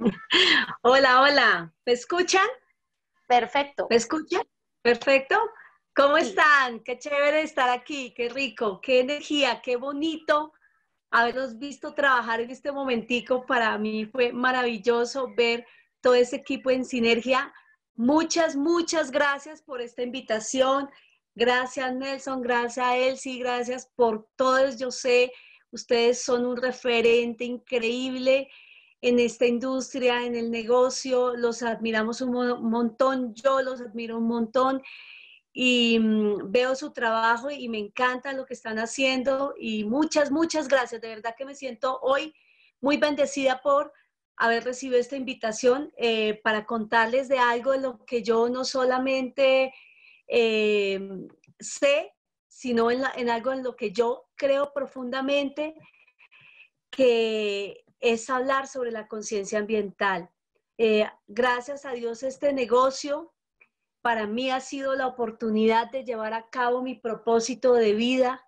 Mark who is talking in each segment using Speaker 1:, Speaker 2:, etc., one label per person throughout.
Speaker 1: Hola, hola. ¿Me escuchan? Perfecto. ¿Me escuchan? Perfecto. ¿Cómo están? Qué chévere estar aquí, qué rico, qué energía, qué bonito haberlos visto trabajar en este momentico. Para mí fue maravilloso ver todo ese equipo en sinergia. Muchas, muchas gracias por esta invitación. Gracias Nelson, gracias a Elsie, gracias por todos. Yo sé, ustedes son un referente increíble en esta industria, en el negocio, los admiramos un montón, yo los admiro un montón y mm, veo su trabajo y me encanta lo que están haciendo y muchas, muchas gracias. De verdad que me siento hoy muy bendecida por haber recibido esta invitación eh, para contarles de algo en lo que yo no solamente em, sé, sino en, en, algo en lo que yo creo profundamente, que es hablar sobre la conciencia ambiental. Eh, gracias a Dios este negocio para mí ha sido la oportunidad de llevar a cabo mi propósito de vida,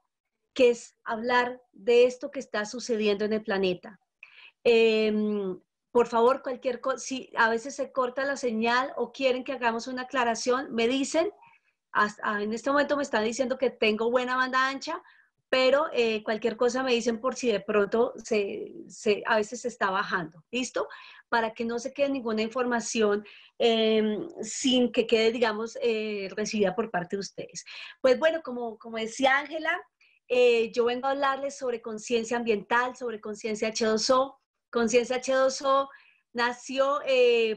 Speaker 1: que es hablar de esto que está sucediendo en el planeta. Em, por favor, cualquier cosa, si a veces se corta la señal o quieren que hagamos una aclaración, me dicen, en este momento me están diciendo que tengo buena banda ancha, pero eh, cualquier cosa me dicen por si de pronto se, a veces se está bajando, ¿listo? Para que no se quede ninguna información em, sin que quede, digamos, eh, recibida por parte de ustedes. Pues bueno, como, como decía Ángela, eh, yo vengo a hablarles sobre conciencia ambiental, sobre conciencia H2O. Conciencia H2O nació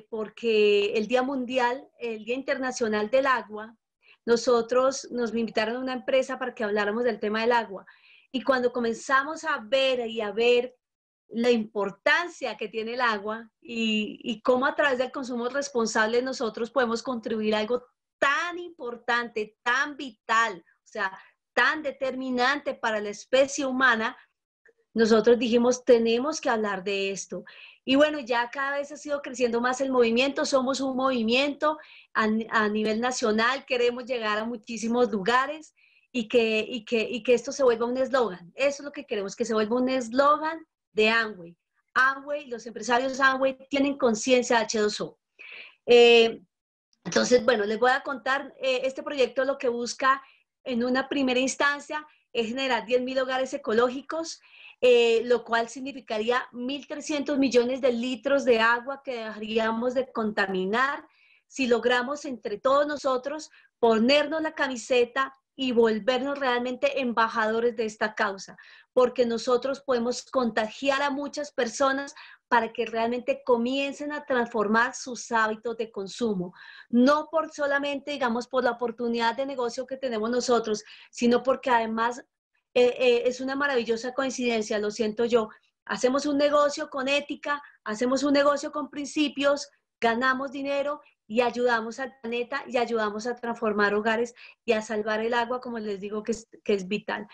Speaker 1: porque el Día Mundial, el Día Internacional del Agua, nosotros nos invitaron a una empresa para que habláramos del tema del agua. Y cuando comenzamos a ver y a ver la importancia que tiene el agua y, cómo a través del consumo responsable nosotros podemos contribuir a algo tan importante, tan vital, o sea, tan determinante para la especie humana, nosotros dijimos, tenemos que hablar de esto. Y bueno, ya cada vez ha sido creciendo más el movimiento, somos un movimiento a, nivel nacional, queremos llegar a muchísimos lugares y que, y que, y que esto se vuelva un eslogan. Eso es lo que queremos, que se vuelva un eslogan de Amway. Amway, los empresarios Amway tienen conciencia H2O. Eh, entonces, bueno, les voy a contar, eh, este proyecto lo que busca en una primera instancia es generar 10.000 hogares ecológicos eh, lo cual significaría 1.300 millones de litros de agua que dejaríamos de contaminar si logramos entre todos nosotros ponernos la camiseta y volvernos realmente embajadores de esta causa, porque nosotros podemos contagiar a muchas personas para que realmente comiencen a transformar sus hábitos de consumo, no por solamente, digamos, por la oportunidad de negocio que tenemos nosotros, sino porque además eh, eh, es una maravillosa coincidencia, lo siento yo. Hacemos un negocio con ética, hacemos un negocio con principios, ganamos dinero y ayudamos al planeta y ayudamos a transformar hogares y a salvar el agua, como les digo, que es, vital.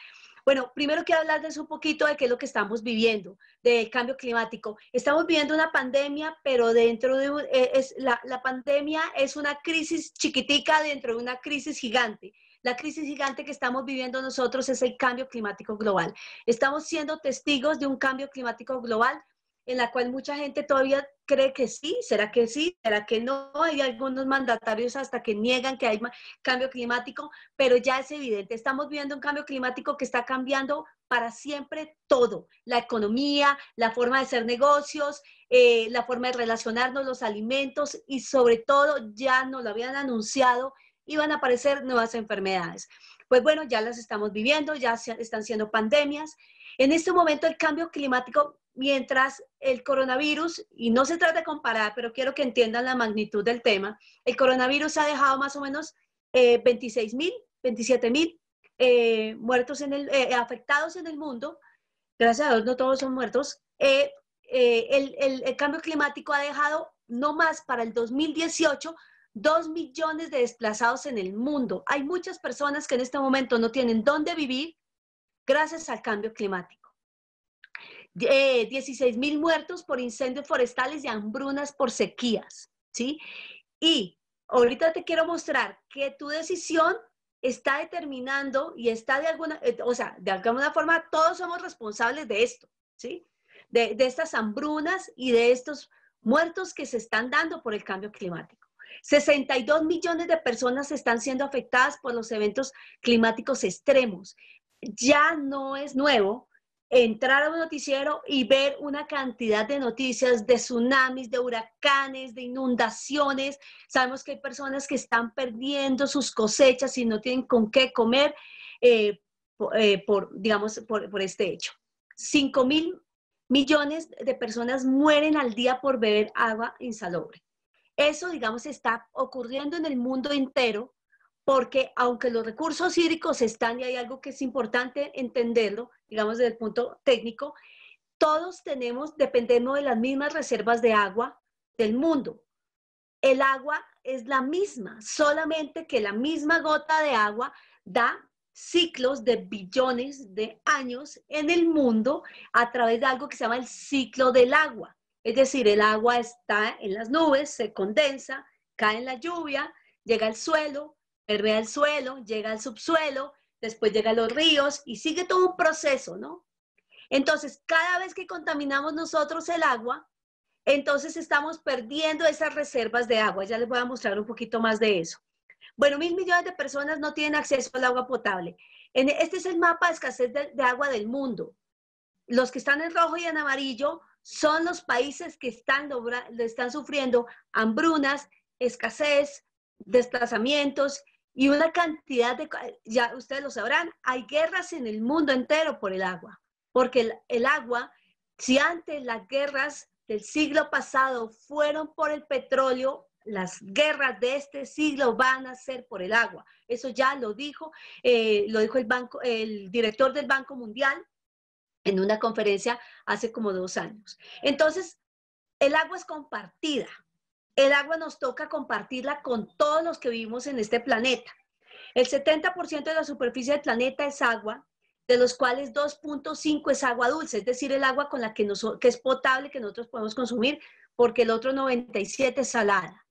Speaker 1: Bueno, primero quiero hablarles un poquito de qué es lo que estamos viviendo, del cambio climático. Estamos viviendo una pandemia, pero dentro de eh, es, la pandemia es una crisis chiquitica dentro de una crisis gigante. La crisis gigante que estamos viviendo nosotros es el cambio climático global. Estamos siendo testigos de un cambio climático global en la cual mucha gente todavía cree que sí, será que sí, será que no. Hay algunos mandatarios hasta que niegan que hay cambio climático, pero ya es evidente, estamos viendo un cambio climático que está cambiando para siempre todo, la economía, la forma de hacer negocios, eh, la forma de relacionarnos, los alimentos y sobre todo, ya nos lo habían anunciado, iban a aparecer nuevas enfermedades. Pues bueno, ya las estamos viviendo, ya están siendo pandemias. En este momento el cambio climático, mientras el coronavirus, y no se trata de comparar, pero quiero que entiendan la magnitud del tema, el coronavirus ha dejado más o menos eh, 26 mil, 27 mil eh, muertos en el, eh, afectados en el mundo. Gracias a Dios, no todos son muertos. Eh, el cambio climático ha dejado no más para el 2018 dos millones de desplazados en el mundo. Hay muchas personas que en este momento no tienen dónde vivir gracias al cambio climático. Eh, 16 mil muertos por incendios forestales y hambrunas por sequías, ¿sí? Y ahorita te quiero mostrar que tu decisión está determinando y está de alguna, eh, o sea, de alguna forma todos somos responsables de esto, ¿sí? de estas hambrunas y de estos muertos que se están dando por el cambio climático. 62 millones de personas están siendo afectadas por los eventos climáticos extremos. Ya no es nuevo entrar a un noticiero y ver una cantidad de noticias de tsunamis, de huracanes, de inundaciones. Sabemos que hay personas que están perdiendo sus cosechas y no tienen con qué comer eh, eh, por, digamos, por, este hecho. 5 mil millones de personas mueren al día por beber agua insalubre. Eso, digamos, está ocurriendo en el mundo entero porque aunque los recursos hídricos están, y hay algo que es importante entenderlo, digamos, desde el punto técnico, todos tenemos, dependemos de las mismas reservas de agua del mundo. El agua es la misma, solamente que la misma gota de agua da ciclos de billones de años en el mundo a través de algo que se llama el ciclo del agua. Es decir, el agua está en las nubes, se condensa, cae en la lluvia, llega al suelo, perrea el suelo, llega al subsuelo, después llega a los ríos y sigue todo un proceso, ¿no? Entonces, cada vez que contaminamos nosotros el agua, entonces estamos perdiendo esas reservas de agua. Ya les voy a mostrar un poquito más de eso. Bueno, mil millones de personas no tienen acceso al agua potable. Este es el mapa de escasez de agua del mundo. Los que están en rojo y en amarillo son los países que están, sufriendo hambrunas, escasez, desplazamientos y una cantidad de, ya ustedes lo sabrán, hay guerras en el mundo entero por el agua, porque el, agua, si antes las guerras del siglo pasado fueron por el petróleo, las guerras de este siglo van a ser por el agua. Eso ya lo dijo, eh, lo dijo el director del Banco Mundial, en una conferencia hace como dos años. Entonces, el agua es compartida. El agua nos toca compartirla con todos los que vivimos en este planeta. El 70% de la superficie del planeta es agua, de los cuales 2.5 es agua dulce, es decir, el agua con la que, que es potable, que nosotros podemos consumir, porque el otro 97 es salada.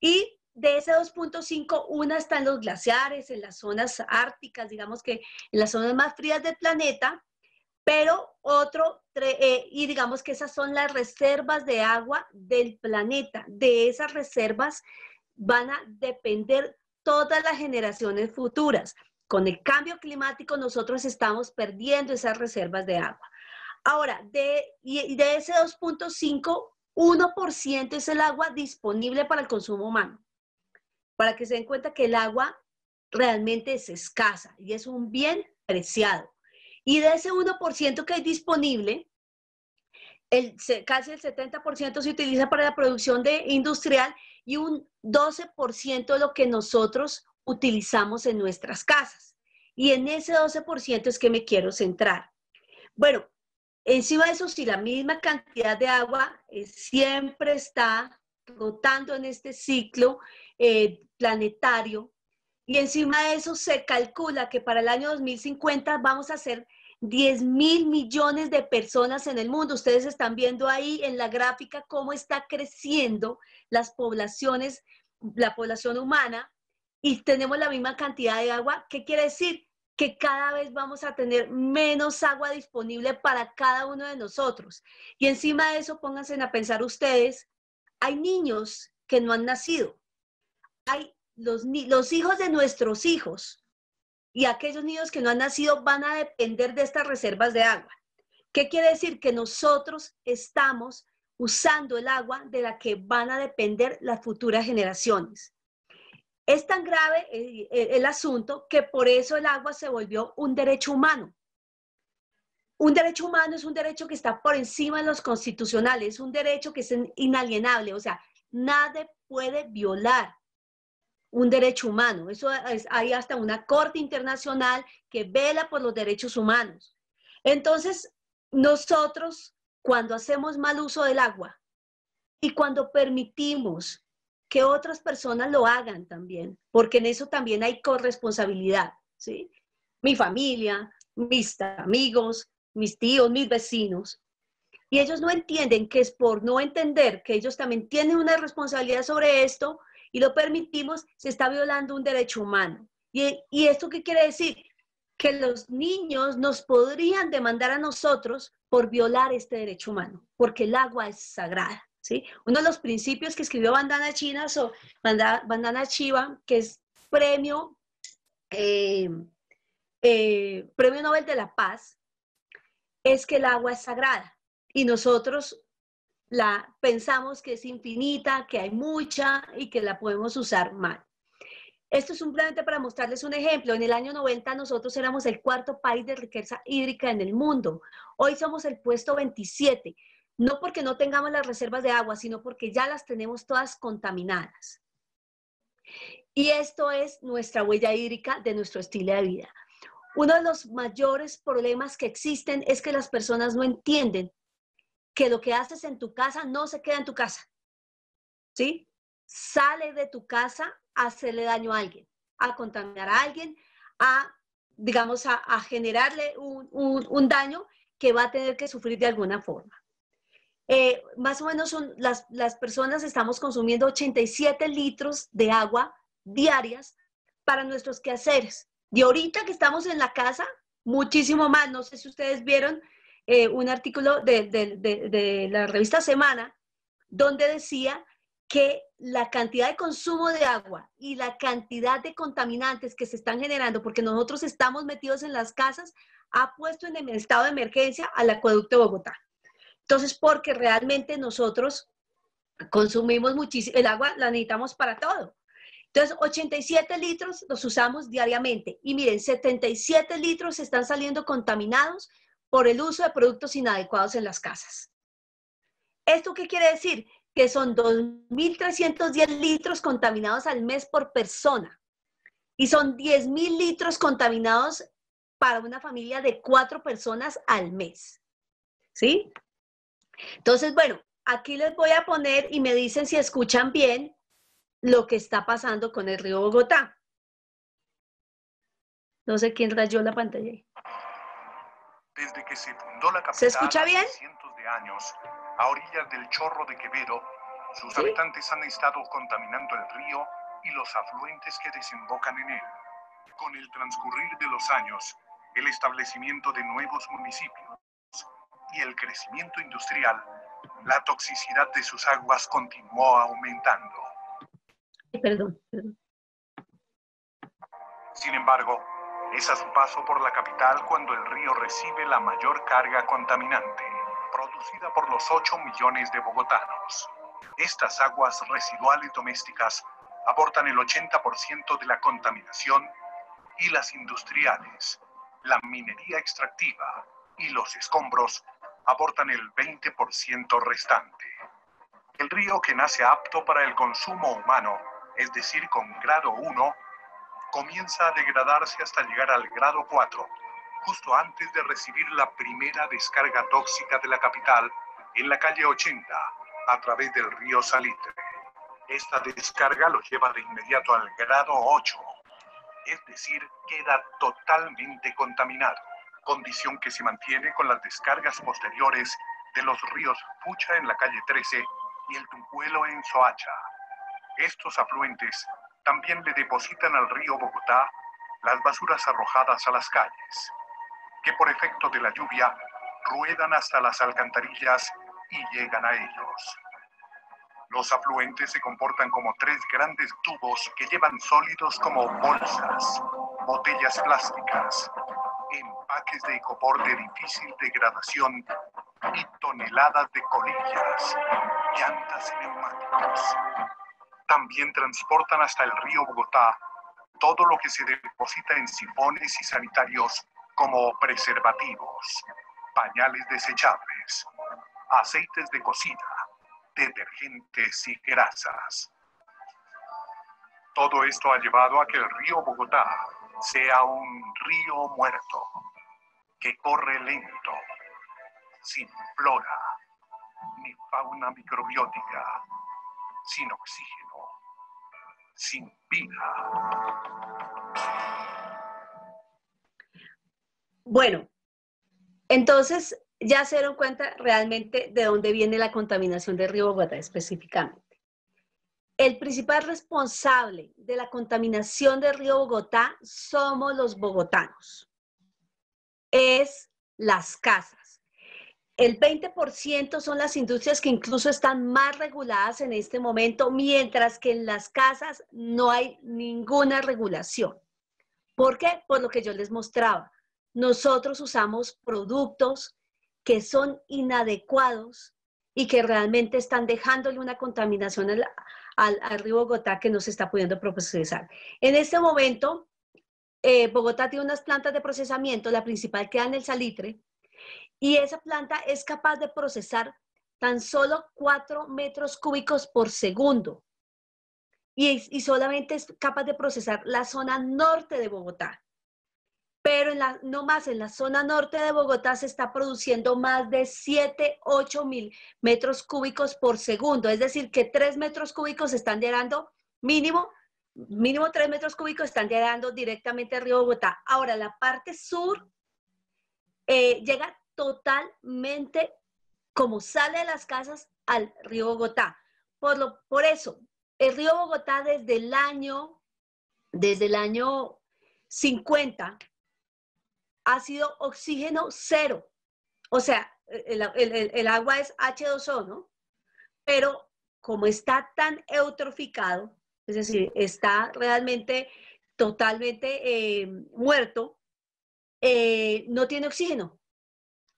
Speaker 1: Y de ese 2.5, una está en los glaciares, en las zonas árticas, digamos que en las zonas más frías del planeta, pero otro, eh, y digamos que esas son las reservas de agua del planeta. De esas reservas van a depender todas las generaciones futuras. Con el cambio climático nosotros estamos perdiendo esas reservas de agua. Ahora, de, de ese 2.5, 1% es el agua disponible para el consumo humano. Para que se den cuenta que el agua realmente es escasa y es un bien preciado. Y de ese 1% que hay disponible, el, casi el 70% se utiliza para la producción de industrial y un 12% lo que nosotros utilizamos en nuestras casas. Y en ese 12% es que me quiero centrar. Bueno, encima de eso, si la misma cantidad de agua eh, siempre está rotando en este ciclo eh, planetario, y encima de eso se calcula que para el año 2050 vamos a ser 10 mil millones de personas en el mundo. Ustedes están viendo ahí en la gráfica cómo está creciendo las poblaciones, la población humana y tenemos la misma cantidad de agua. ¿Qué quiere decir? Que cada vez vamos a tener menos agua disponible para cada uno de nosotros. Y encima de eso, pónganse a pensar ustedes, hay niños que no han nacido. Hay los, hijos de nuestros hijos y aquellos niños que no han nacido van a depender de estas reservas de agua. ¿Qué quiere decir? Que nosotros estamos usando el agua de la que van a depender las futuras generaciones. Es tan grave eh, eh, el, asunto que por eso el agua se volvió un derecho humano. Un derecho humano es un derecho que está por encima de los constitucionales, un derecho que es inalienable, o sea, nadie puede violar un derecho humano. Eso es, hay hasta una corte internacional que vela por los derechos humanos. Entonces, nosotros, cuando hacemos mal uso del agua y cuando permitimos que otras personas lo hagan también, porque en eso también hay corresponsabilidad, ¿sí? Mi familia, mis amigos, mis tíos, mis vecinos y ellos no entienden que es por no entender que ellos también tienen una responsabilidad sobre esto y lo permitimos, se está violando un derecho humano. ¿Y, esto qué quiere decir? Que los niños nos podrían demandar a nosotros por violar este derecho humano, porque el agua es sagrada. ¿sí? Uno de los principios que escribió Bandana China, o Bandana Chiva, que es premio, eh, eh, premio Nobel de la Paz, es que el agua es sagrada y nosotros la pensamos que es infinita, que hay mucha y que la podemos usar mal. Esto es simplemente para mostrarles un ejemplo. En el año 90 nosotros éramos el cuarto país de riqueza hídrica en el mundo. Hoy somos el puesto 27, no porque no tengamos las reservas de agua, sino porque ya las tenemos todas contaminadas. Y esto es nuestra huella hídrica de nuestro estilo de vida. Uno de los mayores problemas que existen es que las personas no entienden que lo que haces en tu casa no se queda en tu casa. ¿Sí? Sale de tu casa a hacerle daño a alguien, a contaminar a alguien, a, digamos, a, generarle un, daño que va a tener que sufrir de alguna forma. Eh, más o menos son, las, las personas estamos consumiendo 87 litros de agua diarias para nuestros quehaceres. Y ahorita que estamos en la casa, muchísimo más. No sé si ustedes vieron eh, un artículo de, la revista Semana donde decía que la cantidad de consumo de agua y la cantidad de contaminantes que se están generando, porque nosotros estamos metidos en las casas, ha puesto en estado de emergencia al acueducto de Bogotá. Entonces, porque realmente nosotros consumimos muchísimo, el agua la necesitamos para todo. Entonces, 87 litros los usamos diariamente y miren, 77 litros están saliendo contaminados por el uso de productos inadecuados en las casas. ¿Esto qué quiere decir? Que son 2.310 litros contaminados al mes por persona y son 10.000 litros contaminados para una familia de cuatro personas al mes. ¿Sí? Entonces, bueno, aquí les voy a poner y me dicen si escuchan bien lo que está pasando con el río Bogotá. No sé quién rayó la pantalla.
Speaker 2: Desde que se fundó la capital hace cientos de años, a orillas del chorro de Quevedo, sus habitantes han estado contaminando el río y los afluentes que desembocan en él. Con el transcurrir de los años, el establecimiento de nuevos municipios y el crecimiento industrial, la toxicidad de sus aguas continuó aumentando. perdón. Sin embargo, es a su paso por la capital cuando el río recibe la mayor carga contaminante, producida por los 8 millones de bogotanos. Estas aguas residuales domésticas aportan el 80% de la contaminación y las industriales, la minería extractiva y los escombros aportan el 20% restante. El río que nace apto para el consumo humano, es decir, con grado 1, comienza a degradarse hasta llegar al grado 4, justo antes de recibir la primera descarga tóxica de la capital en la calle 80, a través del río Salitre. Esta descarga lo lleva de inmediato al grado 8, es decir, queda totalmente contaminado, condición que se mantiene con las descargas posteriores de los ríos Pucha en la calle 13 y el Tuncuelo en Soacha. Estos afluentes también le depositan al río Bogotá las basuras arrojadas a las calles, que por efecto de la lluvia ruedan hasta las alcantarillas y llegan a ellos. Los afluentes se comportan como tres grandes tubos que llevan sólidos como bolsas, botellas plásticas, empaques de difícil de difícil degradación y toneladas de colillas, llantas y neumáticos también transportan hasta el río Bogotá todo lo que se deposita en sifones y sanitarios como preservativos, pañales desechables, aceites de cocina, detergentes y grasas. Todo esto ha llevado a que el río Bogotá sea un río muerto, que corre lento, sin flora, ni fauna microbiótica, sin oxígeno sin
Speaker 1: Bueno, entonces ya se dieron cuenta realmente de dónde viene la contaminación del río Bogotá específicamente. El principal responsable de la contaminación del río Bogotá somos los bogotanos. Es las casas. El 20% son las industrias que incluso están más reguladas en este momento, mientras que en las casas no hay ninguna regulación. ¿Por qué? Por lo que yo les mostraba. Nosotros usamos productos que son inadecuados y que realmente están dejándole una contaminación al, río Bogotá que no se está pudiendo procesar. En este momento, eh, Bogotá tiene unas plantas de procesamiento, la principal queda en el Salitre, y esa planta es capaz de procesar tan solo 4 metros cúbicos por segundo. Y, y, solamente es capaz de procesar la zona norte de Bogotá. Pero en la, no más, en la zona norte de Bogotá se está produciendo más de 7, 8 mil metros cúbicos por segundo. Es decir, que 3 metros cúbicos están llegando mínimo mínimo 3 metros cúbicos están llegando directamente al Río Bogotá. Ahora, la parte sur eh, llega totalmente como sale de las casas al río Bogotá. Por, lo, por eso, el río Bogotá desde el año, desde el año 50 ha sido oxígeno cero. O sea, el, agua es H2O, o Pero como está tan eutroficado, es decir, está realmente totalmente eh, muerto, eh, no tiene oxígeno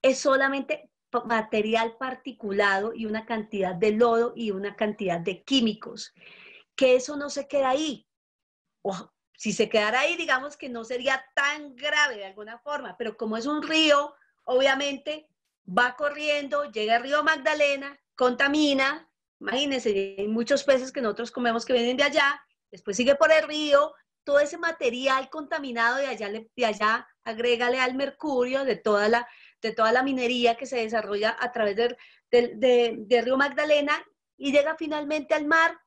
Speaker 1: es solamente material particulado y una cantidad de lodo y una cantidad de químicos. Que eso no se queda ahí. O, si se quedara ahí, digamos que no sería tan grave de alguna forma, pero como es un río, obviamente va corriendo, llega al río Magdalena, contamina, imagínense, hay muchos peces que nosotros comemos que vienen de allá, después sigue por el río, todo ese material contaminado de allá, de allá agrégale al mercurio, de toda la, de toda la minería que se desarrolla a través del de, río Magdalena y llega finalmente al mar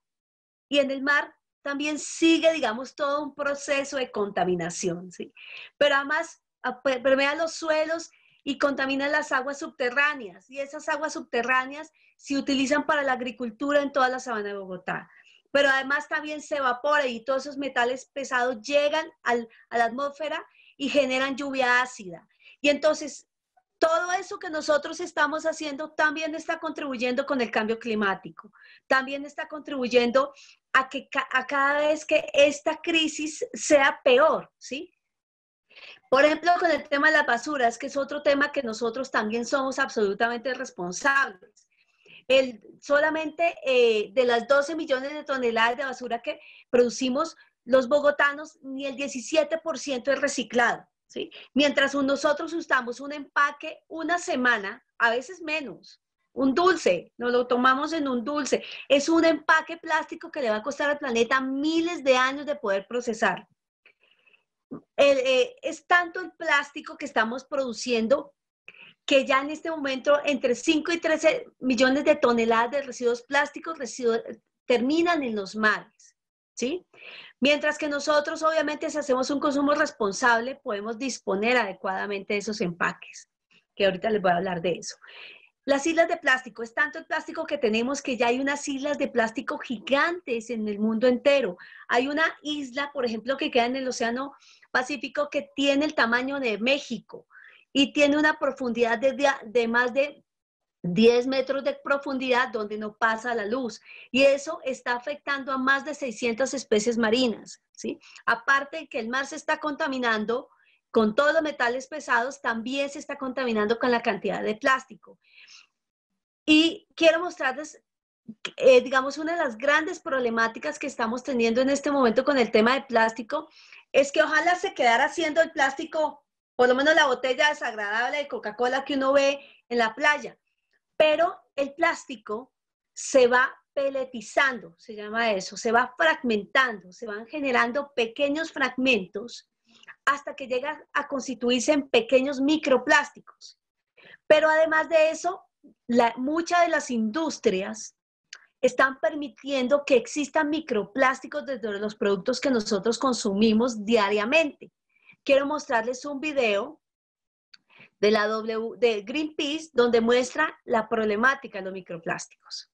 Speaker 1: y en el mar también sigue, digamos, todo un proceso de contaminación, Pero además ah, permea los suelos y contamina las aguas subterráneas y esas aguas subterráneas se utilizan para la agricultura en toda la sabana de Bogotá. Pero además también se evapora y todos esos metales pesados llegan a la atmósfera y generan lluvia ácida. Y entonces todo eso que nosotros estamos haciendo también está contribuyendo con el cambio climático, también está contribuyendo a que a cada vez que esta crisis sea peor, ¿sí? Por ejemplo, con el tema de las basuras, que es otro tema que nosotros también somos absolutamente responsables. El, solamente eh, de las 12 millones de toneladas de basura que producimos los bogotanos, ni el 17% es reciclado. Mientras nosotros usamos un empaque una semana, a veces menos, un dulce, nos lo tomamos en un dulce, es un empaque plástico que le va a costar al planeta miles de años de poder procesar. Eh, es tanto el plástico que estamos produciendo que ya en este momento entre 5 y 13 millones de toneladas de residuos plásticos terminan en los mares. ¿sí? Mientras que nosotros, obviamente, si hacemos un consumo responsable, podemos disponer adecuadamente de esos empaques, que ahorita les voy a hablar de eso. Las islas de plástico, es tanto el plástico que tenemos que ya hay unas islas de plástico gigantes en el mundo entero. Hay una isla, por ejemplo, que queda en el Océano Pacífico que tiene el tamaño de México y tiene una profundidad de, de más de 10 metros de profundidad donde no pasa la luz. Y eso está afectando a más de 600 especies marinas. ¿sí? Aparte que el mar se está contaminando con todos los metales pesados, también se está contaminando con la cantidad de plástico. Y quiero mostrarles, eh, digamos, una de las grandes problemáticas que estamos teniendo en este momento con el tema de plástico, es que ojalá se quedara haciendo el plástico, por lo menos la botella desagradable de Coca-Cola que uno ve en la playa pero el plástico se va peletizando, se llama eso, se va fragmentando, se van generando pequeños fragmentos hasta que llega a constituirse en pequeños microplásticos. Pero además de eso, muchas de las industrias están permitiendo que existan microplásticos dentro de los productos que nosotros consumimos diariamente. Quiero mostrarles un video de la W de Greenpeace, donde muestra la problemática de los microplásticos.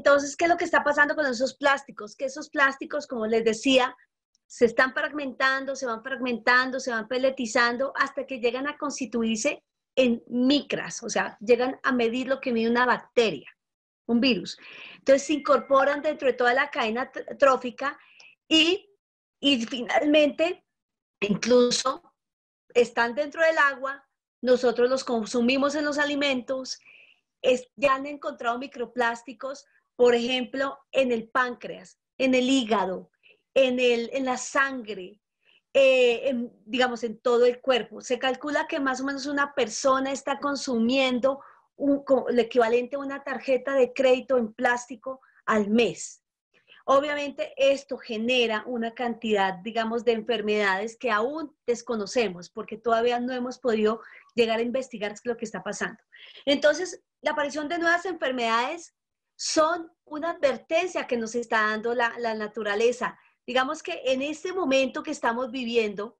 Speaker 1: Entonces, ¿qué es lo que está pasando con esos plásticos? Que esos plásticos, como les decía, se están fragmentando, se van fragmentando, se van peletizando hasta que llegan a constituirse en micras, o sea, llegan a medir lo que mide una bacteria, un virus. Entonces se incorporan dentro de toda la cadena trófica y, finalmente, incluso están dentro del agua, nosotros los consumimos en los alimentos, ya han encontrado microplásticos, por ejemplo, en el páncreas, en el hígado, en, el, en la sangre, eh, digamos, en todo el cuerpo. Se calcula que más o menos una persona está consumiendo el equivalente a una tarjeta de crédito en plástico al mes. Obviamente esto genera una cantidad, digamos, de enfermedades que aún desconocemos porque todavía no hemos podido llegar a investigar lo que está pasando. Entonces, la aparición de nuevas enfermedades son una advertencia que nos está dando la, naturaleza. Digamos que en este momento que estamos viviendo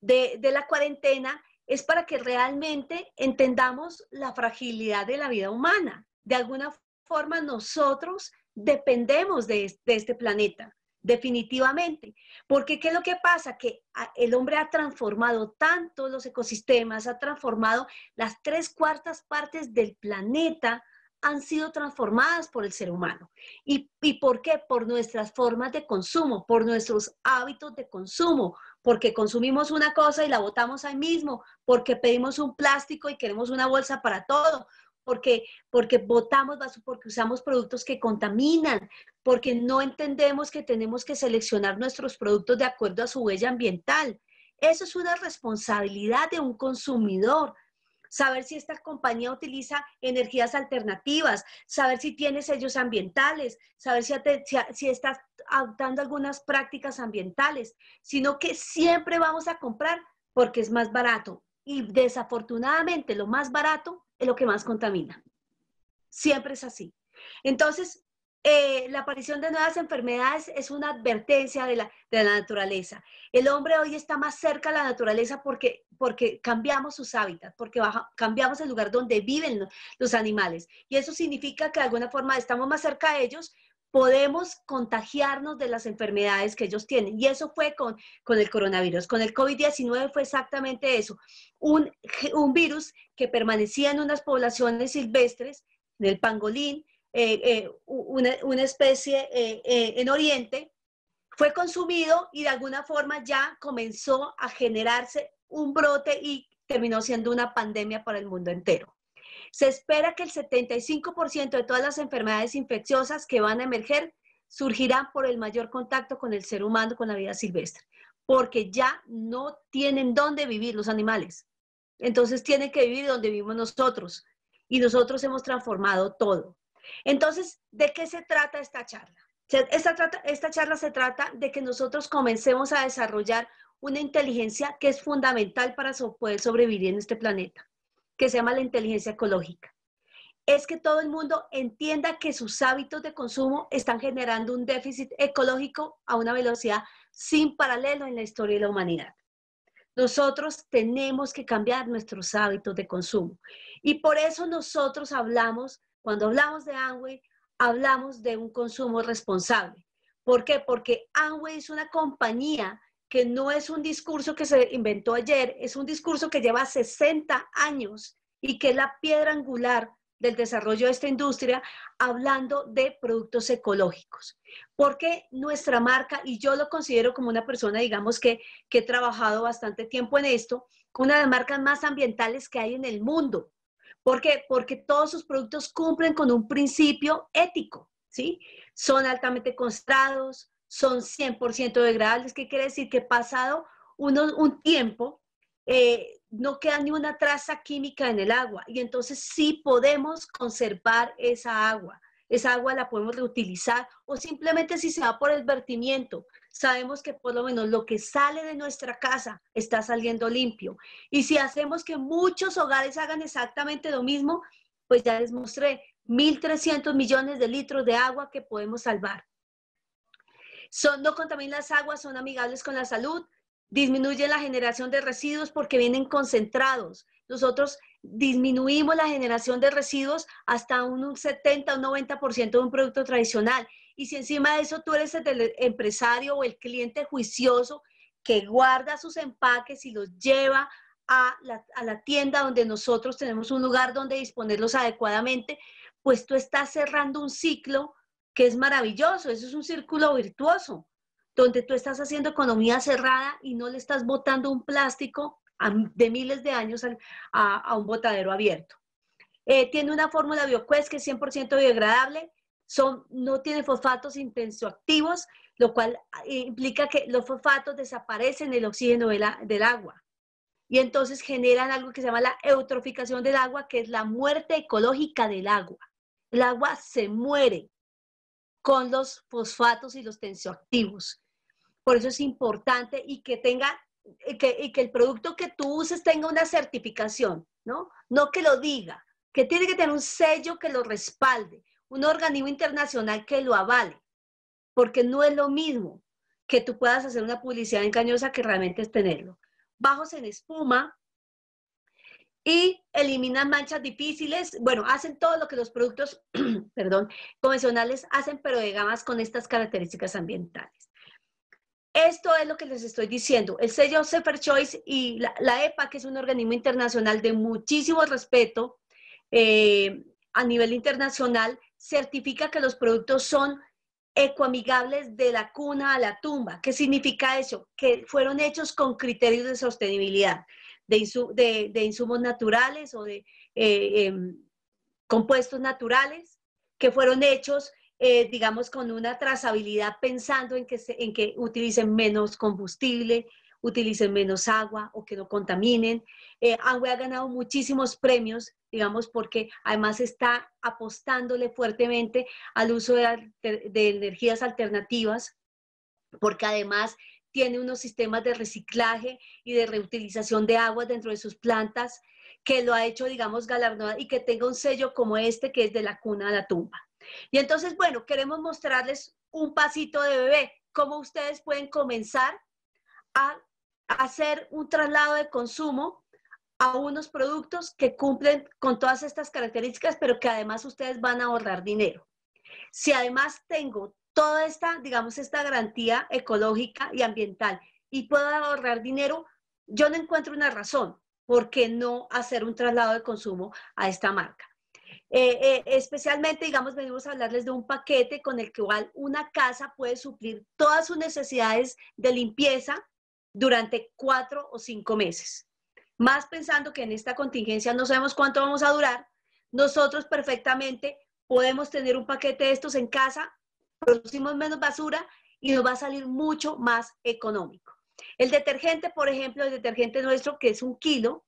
Speaker 1: de, la cuarentena es para que realmente entendamos la fragilidad de la vida humana. De alguna forma nosotros dependemos de, de este planeta definitivamente. Porque ¿qué es lo que pasa? Que el hombre ha transformado tanto los ecosistemas, ha transformado las tres cuartas partes del planeta han sido transformadas por el ser humano. ¿Y, ¿Y, por qué? Por nuestras formas de consumo, por nuestros hábitos de consumo, porque consumimos una cosa y la botamos ahí mismo, porque pedimos un plástico y queremos una bolsa para todo, porque, porque botamos, porque usamos productos que contaminan, porque no entendemos que tenemos que seleccionar nuestros productos de acuerdo a su huella ambiental. Eso es una responsabilidad de un consumidor, saber si esta compañía utiliza energías alternativas, saber si tiene sellos ambientales, saber si, si está adoptando algunas prácticas ambientales, sino que siempre vamos a comprar porque es más barato. Y desafortunadamente lo más barato es lo que más contamina. Siempre es así. Entonces, eh, la aparición de nuevas enfermedades es una advertencia de la, naturaleza. El hombre hoy está más cerca a la naturaleza porque, porque cambiamos sus hábitats, porque cambiamos el lugar donde viven los animales. Y eso significa que de alguna forma estamos más cerca de ellos, podemos contagiarnos de las enfermedades que ellos tienen. Y eso fue con, con el coronavirus. Con el COVID-19 fue exactamente eso. Un, un virus que permanecía en unas poblaciones silvestres, en el pangolín, eh, eh, una, especie eh, en Oriente, fue consumido y de alguna forma ya comenzó a generarse un brote y terminó siendo una pandemia para el mundo entero. Se espera que el 75% de todas las enfermedades infecciosas que van a emerger surgirán por el mayor contacto con el ser humano, con la vida silvestre, porque ya no tienen dónde vivir los animales. Entonces tienen que vivir donde vivimos nosotros y nosotros hemos transformado todo. Entonces, ¿de qué se trata esta charla? Esta, charla se trata de que nosotros comencemos a desarrollar una inteligencia que es fundamental para poder sobrevivir en este planeta, que se llama la inteligencia ecológica. Es que todo el mundo entienda que sus hábitos de consumo están generando un déficit ecológico a una velocidad sin paralelo en la historia de la humanidad. Nosotros tenemos que cambiar nuestros hábitos de consumo. Y por eso nosotros hablamos, cuando hablamos de Amway, hablamos de un consumo responsable. ¿Por qué? Porque Amway es una compañía que no es un discurso que se inventó ayer, es un discurso que lleva 60 años y que es la piedra angular del desarrollo de esta industria, hablando de productos ecológicos. Porque nuestra marca, y yo lo considero como una persona, digamos, que, que he trabajado bastante tiempo en esto, una de las marcas más ambientales que hay en el mundo. ¿Por qué? Porque todos sus productos cumplen con un principio ético, ¿sí? Son altamente concentrados, son 100% degradables, ¿qué quiere decir? Que pasado un tiempo eh, no queda ni una traza química en el agua y entonces sí podemos conservar esa agua. Esa agua la podemos reutilizar o simplemente si se va por el vertimiento, sabemos que por lo menos lo que sale de nuestra casa está saliendo limpio. Y si hacemos que muchos hogares hagan exactamente lo mismo, pues ya les mostré 1.300 millones de litros de agua que podemos salvar. Son, no contaminan las aguas, son amigables con la salud, disminuyen la generación de residuos porque vienen concentrados. Nosotros disminuimos la generación de residuos hasta un, 70 o un 90% de un producto tradicional y si encima de eso tú eres el empresario o el cliente juicioso que guarda sus empaques y los lleva a la, tienda donde nosotros tenemos un lugar donde disponerlos adecuadamente, pues tú estás cerrando un ciclo que es maravilloso, eso es un círculo virtuoso, donde tú estás haciendo economía cerrada y no le estás botando un plástico de miles de años a, un botadero abierto. Eh, tiene una fórmula BioQuest que es 100% biodegradable, son, no tiene fosfatos intensoactivos, lo cual eh, implica que los fosfatos desaparecen en el oxígeno del agua. Y entonces generan algo que se llama la eutroficación del agua, que es la muerte ecológica del agua. El agua se muere con los fosfatos y los tensioactivos. Por eso es importante y que tenga eh, y que el producto que tú uses tenga una certificación, ¿no? No que lo diga, que tiene que tener un sello que lo respalde, un organismo internacional que lo avale, porque no es lo mismo que tú puedas hacer una publicidad engañosa que realmente es tenerlo. Bajos en espuma y eliminan manchas difíciles. Bueno, hacen todo lo que los productos, perdón, convencionales hacen, pero de gamas con estas características ambientales. Esto es lo que les estoy diciendo. El sello Sefer Choice y la, EPA, e que es un organismo internacional de muchísimo respeto eh, a nivel internacional, certifica que los productos son ecoamigables de la cuna a la tumba. ¿Qué significa eso? Que fueron hechos con criterios de sostenibilidad, de, insumos naturales o de eh, em, compuestos naturales, que fueron hechos, eh, digamos, con una trazabilidad pensando en que, en que utilicen menos combustible, utilicen menos agua o que no contaminen. Eh, ha ganado muchísimos premios, digamos, porque además está apostándole fuertemente al uso de, energías alternativas, porque además tiene unos sistemas de reciclaje y de reutilización de agua dentro de sus plantas que lo ha hecho, digamos, galardonada y que tenga un sello como este que es de la cuna a la tumba. Y entonces, bueno, queremos mostrarles un pasito de bebé, cómo ustedes pueden comenzar a hacer un traslado de consumo a unos productos que cumplen con todas estas características, pero que además ustedes van a ahorrar dinero. Si además tengo toda esta, digamos, esta garantía ecológica y ambiental y puedo ahorrar dinero, yo no encuentro una razón por qué no hacer un traslado de consumo a esta marca. Eh, eh, especialmente, digamos, venimos a hablarles de un paquete con el que igual una casa puede suplir todas sus necesidades de limpieza, durante cuatro o cinco meses. Más pensando que en esta contingencia no sabemos cuánto vamos a durar, nosotros perfectamente podemos tener un paquete de estos en casa, producimos menos basura y nos va a salir mucho más económico. El detergente, por ejemplo, el detergente nuestro, que es un kilo,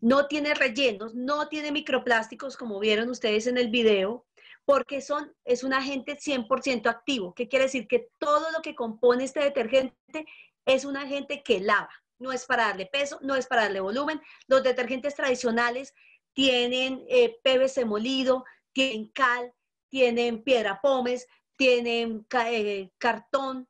Speaker 1: no tiene rellenos, no tiene microplásticos, como vieron ustedes en el video, porque son, es un agente 100% activo, que quiere decir que todo lo que compone este detergente es un agente que lava, no es para darle peso, no es para darle volumen. Los detergentes tradicionales tienen eh, PVC molido, tienen cal, tienen piedra pómez, tienen eh, cartón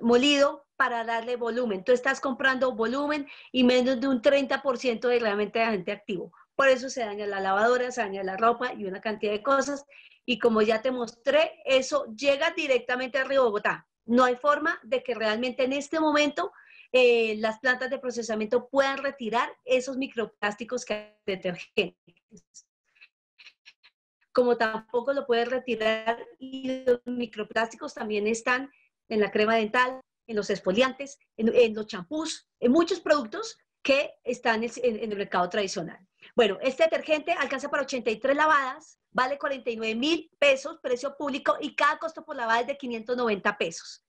Speaker 1: molido para darle volumen. Tú estás comprando volumen y menos de un 30% de realmente de agente activo. Por eso se daña la lavadora, se daña la ropa y una cantidad de cosas. Y como ya te mostré, eso llega directamente a Río Bogotá. No hay forma de que realmente en este momento eh, las plantas de procesamiento puedan retirar esos microplásticos que detergentes. Como tampoco lo pueden retirar y los microplásticos también están en la crema dental, en los exfoliantes, en los champús, en muchos productos que están en el mercado tradicional. Bueno, este detergente alcanza para 83 lavadas, vale 49 mil pesos, precio público, y cada costo por lavada es de 590 pesos.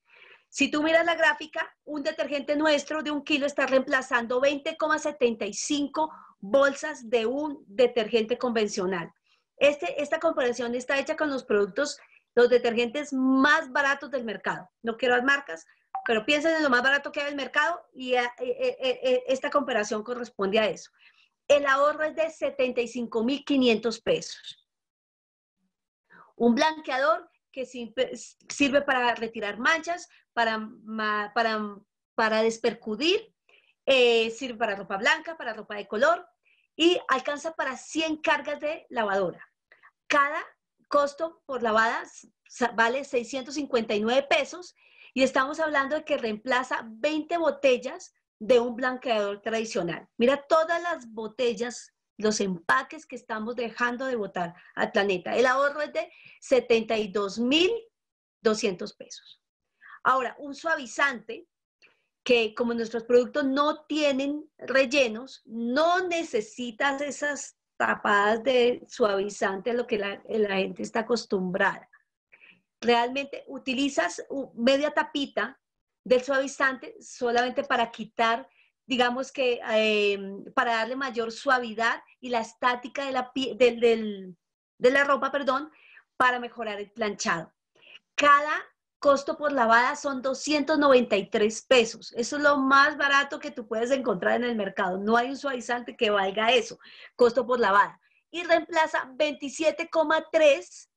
Speaker 1: Si tú miras la gráfica, un detergente nuestro de un kilo está reemplazando 20,75 bolsas de un detergente convencional. Este, esta comparación está hecha con los productos, los detergentes más baratos del mercado. No quiero las marcas, pero piensen en lo más barato que hay en el mercado y eh, eh, eh, esta comparación corresponde a eso el ahorro es de 75.500 pesos. Un blanqueador que sirve para retirar manchas, para, para, despercudir, eh, sirve para ropa blanca, para ropa de color y alcanza para 100 cargas de lavadora. Cada costo por lavada vale 659 pesos y estamos hablando de que reemplaza 20 botellas de un blanqueador tradicional. Mira todas las botellas, los empaques que estamos dejando de botar al planeta. El ahorro es de 72.200 pesos. Ahora, un suavizante que como nuestros productos no tienen rellenos, no necesitas esas tapadas de suavizante a lo que la, la gente está acostumbrada. Realmente utilizas media tapita del suavizante solamente para quitar, digamos que, eh, para darle mayor suavidad y la estática de la, de la ropa, perdón, para mejorar el planchado. Cada costo por lavada son 293 pesos. Eso es lo más barato que tú puedes encontrar en el mercado. No hay un suavizante que valga eso, costo por lavada. Y reemplaza 27,3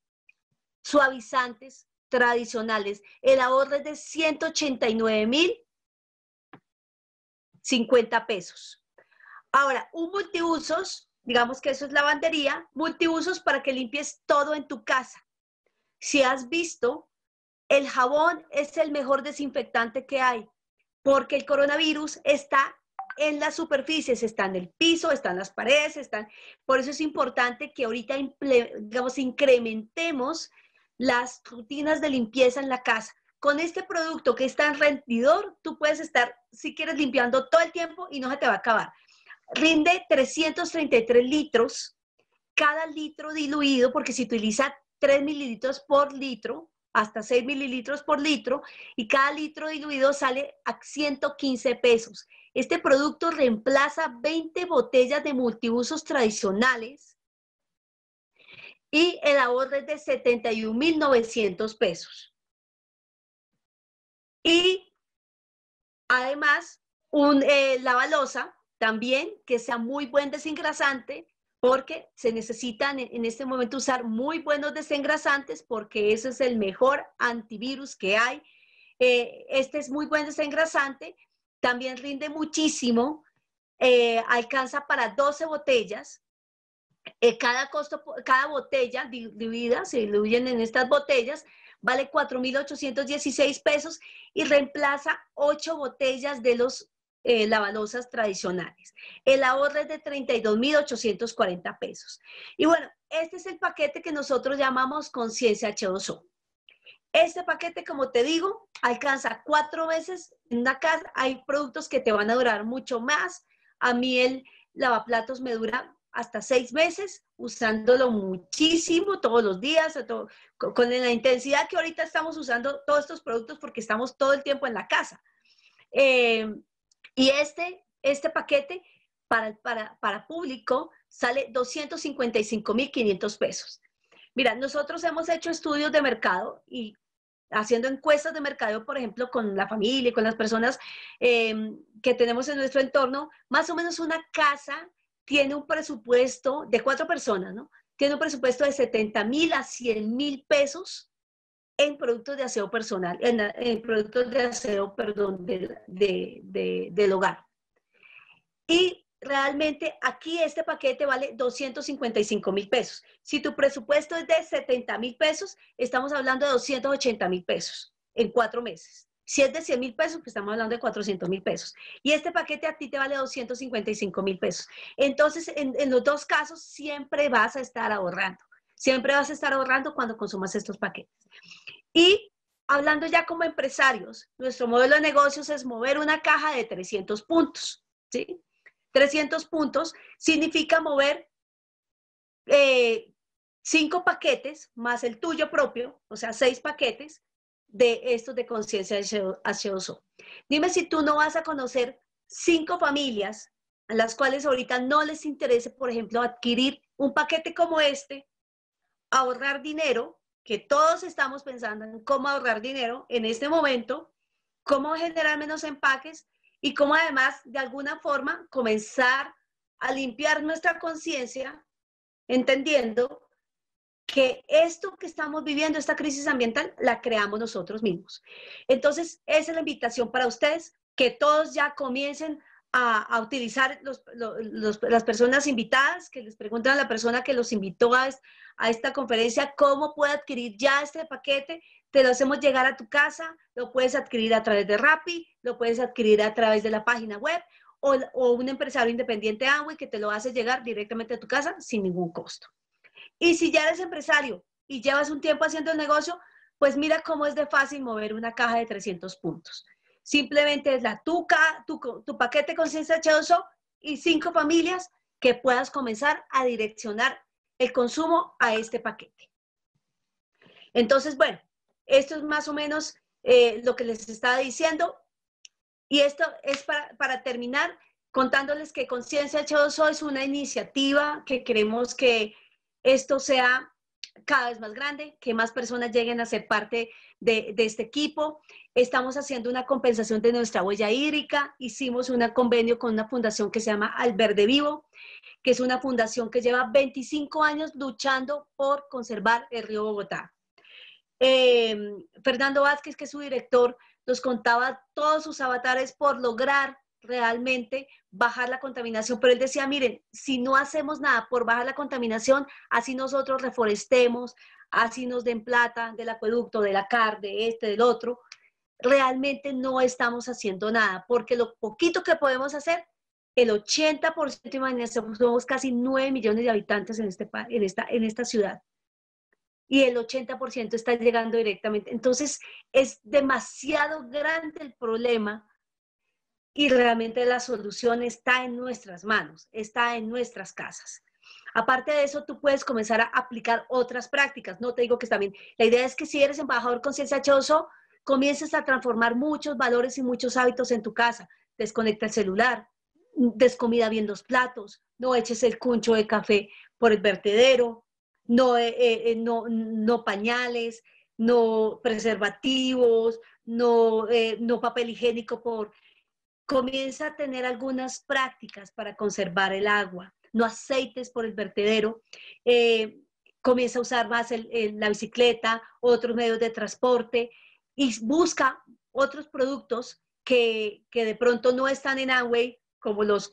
Speaker 1: suavizantes tradicionales. El ahorro es de 189 mil 50 pesos. Ahora, un multiusos, digamos que eso es lavandería, multiusos para que limpies todo en tu casa. Si has visto, el jabón es el mejor desinfectante que hay, porque el coronavirus está en las superficies, está en el piso, está en las paredes, están. Por eso es importante que ahorita, digamos, incrementemos las rutinas de limpieza en la casa. Con este producto que es tan rendidor, tú puedes estar, si quieres, limpiando todo el tiempo y no se te va a acabar. Rinde 333 litros, cada litro diluido, porque se utiliza 3 mililitros por litro, hasta 6 mililitros por litro, y cada litro diluido sale a 115 pesos. Este producto reemplaza 20 botellas de multiusos tradicionales y el ahorro es de 71.900 pesos. Y además, eh, la balosa también, que sea muy buen desengrasante, porque se necesitan en este momento usar muy buenos desengrasantes, porque ese es el mejor antivirus que hay. Eh, este es muy buen desengrasante, también rinde muchísimo, eh, alcanza para 12 botellas eh, cada costo, cada botella dividida, se diluyen en estas botellas, vale 4.816 pesos y reemplaza ocho botellas de los eh, lavalosas tradicionales. El ahorro es de 32.840 pesos. Y bueno, este es el paquete que nosotros llamamos Conciencia H2O. Este paquete, como te digo, alcanza cuatro veces en una casa. Hay productos que te van a durar mucho más. A mí el lavaplatos me dura hasta seis meses usándolo muchísimo todos los días, con la intensidad que ahorita estamos usando todos estos productos porque estamos todo el tiempo en la casa. Eh, y este, este paquete para, para, público sale 255.500 pesos. Mira, nosotros hemos hecho estudios de mercado y haciendo encuestas de mercado, por ejemplo, con la familia con las personas eh, que tenemos en nuestro entorno, más o menos una casa tiene un presupuesto de cuatro personas, ¿no? Tiene un presupuesto de 70 mil a 100 mil pesos en productos de aseo personal, en, productos de aseo, perdón, del hogar. Y realmente aquí este paquete vale 255 mil pesos. Si tu presupuesto es de 70 mil pesos, estamos hablando de 280 mil pesos en cuatro meses. Si es de 100 mil pesos, pues estamos hablando de 400 mil pesos. Y este paquete a ti te vale 255 mil pesos. Entonces, en, los dos casos, siempre vas a estar ahorrando. Siempre vas a estar ahorrando cuando consumas estos paquetes. Y hablando ya como empresarios, nuestro modelo de negocios es mover una caja de 300 puntos. ¿sí? 300 puntos significa mover 5 eh, cinco paquetes más el tuyo propio, o sea, seis paquetes, de estos de conciencia aseoso. Dime si tú no vas a conocer cinco familias a las cuales ahorita no les interese, por ejemplo, adquirir un paquete como este, ahorrar dinero, que todos estamos pensando en cómo ahorrar dinero en este momento, cómo generar menos empaques y cómo además, de alguna forma, comenzar a limpiar nuestra conciencia, entendiendo que esto que estamos viviendo, esta crisis ambiental, la creamos nosotros mismos. Entonces, esa es la invitación para ustedes, que todos ya comiencen a, utilizar las personas invitadas, que les preguntan a la persona que los invitó a, esta conferencia cómo puede adquirir ya este paquete. Te lo hacemos llegar a tu casa, lo puedes adquirir a través de Rappi, lo puedes adquirir a través de la página web o, un empresario independiente Amway que te lo hace llegar directamente a tu casa sin ningún costo. Y si ya eres empresario y llevas un tiempo haciendo el negocio, pues mira cómo es de fácil mover una caja de 300 puntos. Simplemente es la tuca, tu, tu paquete Conciencia ciencia y cinco familias que puedas comenzar a direccionar el consumo a este paquete. Entonces, bueno, esto es más o menos eh, lo que les estaba diciendo. Y esto es para, terminar contándoles que Conciencia h es una iniciativa que queremos que esto sea cada vez más grande, que más personas lleguen a ser parte de, este equipo. Estamos haciendo una compensación de nuestra huella hídrica. Hicimos un convenio con una fundación que se llama Alberde Vivo, que es una fundación que lleva 25 años luchando por conservar el río Bogotá. Em, Fernando Vázquez, que es su director, nos contaba todos sus avatares por lograr realmente bajar la contaminación. Pero él decía, miren, si no hacemos nada por bajar la contaminación, así nosotros reforestemos, así nos den plata del acueducto, de la CAR, de este, del otro, realmente no estamos haciendo nada, porque lo poquito que podemos hacer, el 80%, imagínense, somos casi 9 millones de habitantes en, este, en, esta, en esta ciudad y el 80% está llegando directamente. Entonces, es demasiado grande el problema y realmente la solución está en nuestras manos, está en nuestras casas. Aparte de eso, tú puedes comenzar a aplicar otras prácticas. No te digo que está bien. la idea es que si eres embajador concienciachoso, comiences a transformar muchos valores y muchos hábitos en tu casa. Desconecta el celular, descomida bien los platos, no eches el cuncho de café por el vertedero, no, eh, eh, eh, no, pañales, no preservativos, no, no papel higiénico por Comienza a tener algunas prácticas para conservar el agua, no aceites por el vertedero. Eh, comienza a usar más la bicicleta, otros medios de transporte y busca otros productos que, de pronto no están en agua, como los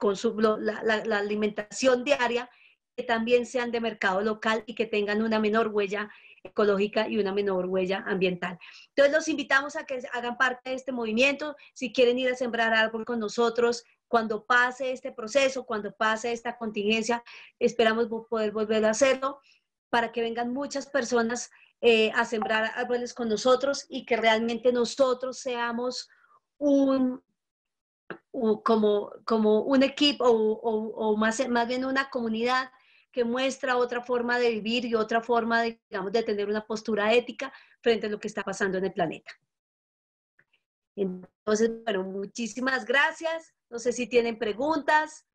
Speaker 1: la, alimentación diaria, que también sean de mercado local y que tengan una menor huella ecológica y una menor huella ambiental. Entonces los invitamos a que hagan parte de este movimiento, si quieren ir a sembrar árbol con nosotros, cuando pase este proceso, cuando pase esta contingencia, esperamos poder volver a hacerlo para que vengan muchas personas eh, a sembrar árboles con nosotros y que realmente nosotros seamos un, como, como un equipo o, o más, más bien una comunidad que muestra otra forma de vivir y otra forma, de, digamos, de tener una postura ética frente a lo que está pasando en el planeta. Entonces, bueno, muchísimas gracias. No sé si tienen preguntas.